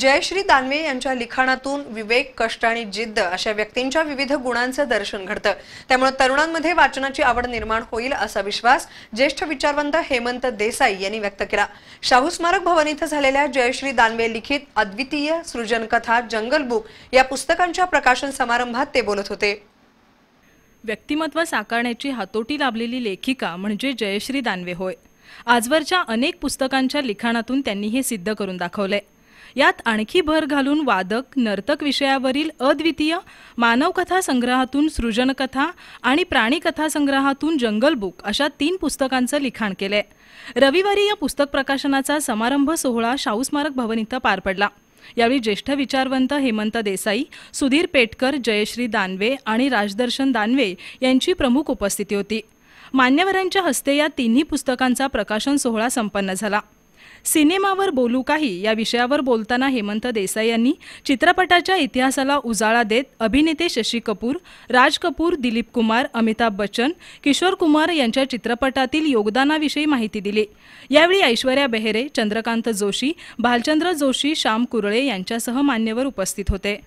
जयश्री दानवे यांच्या लिखाणातून विवेक कष्ट आणि जिद्द अशा व्यक्तींच्या विविध गुणांचं दर्शन घडतं त्यामुळे तरुणांमध्ये वाचनाची आवड निर्माण होईल असा विश्वास ज्येष्ठ विचारवंत हेमंत देसाई यांनी व्यक्त केला शाहू स्मारक भवन इथं झालेल्या जयश्री दानवे लिखित अद्वितीय सृजन कथा जंगल बुक या पुस्तकांच्या प्रकाशन समारंभात ते बोलत होते व्यक्तिमत्व साकारण्याची हातोटी लाभलेली लेखिका म्हणजे जयश्री दानवे होय आजवरच्या अनेक पुस्तकांच्या लिखाणातून त्यांनी हे सिद्ध करून दाखवलंय यात आणखी भर घालून वादक नर्तक विषयावरील अद्वितीय मानवकथा संग्रहातून सृजनकथा आणि प्राणीकथा संग्रहातून जंगल बुक अशा तीन पुस्तकांचं लिखाण केलंय रविवारी या पुस्तक प्रकाशनाचा समारंभ सोहळा शाहू स्मारक भवन इथं पार पडला यावेळी ज्येष्ठ विचारवंत हेमंत देसाई सुधीर पेटकर जयश्री दानवे आणि राजदर्शन दानवे यांची प्रमुख उपस्थिती होती मान्यवरांच्या हस्ते या तिन्ही पुस्तकांचा प्रकाशन सोहळा संपन्न झाला सिनेमावर बोलू काही या विषयावर बोलताना हेमंत देसाई यांनी चित्रपटाच्या इतिहासाला उजाळा देत अभिनेते शशी कपूर राज कपूर दिलीप कुमार अमिताभ बच्चन किशोर कुमार यांच्या चित्रपटातील योगदानाविषयी माहिती दिली यावेळी ऐश्वर्या बेहरे चंद्रकांत जोशी भालचंद्र जोशी श्याम कुरळे यांच्यासह मान्यवर उपस्थित होते